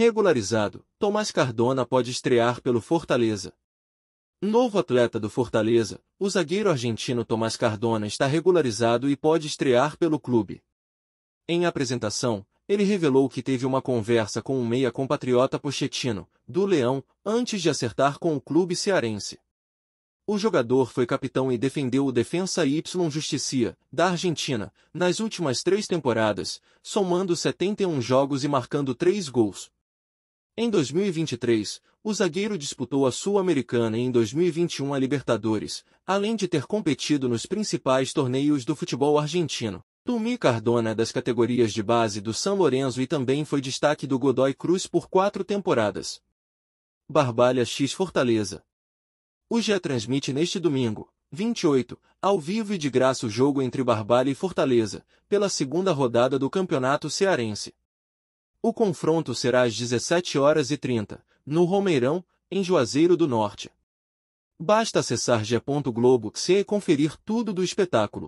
Regularizado, Tomás Cardona pode estrear pelo Fortaleza. Novo atleta do Fortaleza, o zagueiro argentino Tomás Cardona está regularizado e pode estrear pelo clube. Em apresentação, ele revelou que teve uma conversa com o um meia compatriota Pochettino, do Leão, antes de acertar com o clube cearense. O jogador foi capitão e defendeu o Defensa Y Justicia, da Argentina, nas últimas três temporadas, somando 71 jogos e marcando três gols, em 2023, o zagueiro disputou a Sul-Americana e em 2021 a Libertadores, além de ter competido nos principais torneios do futebol argentino. Tumi Cardona é das categorias de base do São Lourenço e também foi destaque do Godoy Cruz por quatro temporadas. Barbalha X Fortaleza O GE transmite neste domingo, 28, ao vivo e de graça o jogo entre Barbalha e Fortaleza, pela segunda rodada do Campeonato Cearense. O confronto será às 17 horas e 30, no Romeirão, em Juazeiro do Norte. Basta acessar g.globo.se e conferir tudo do espetáculo.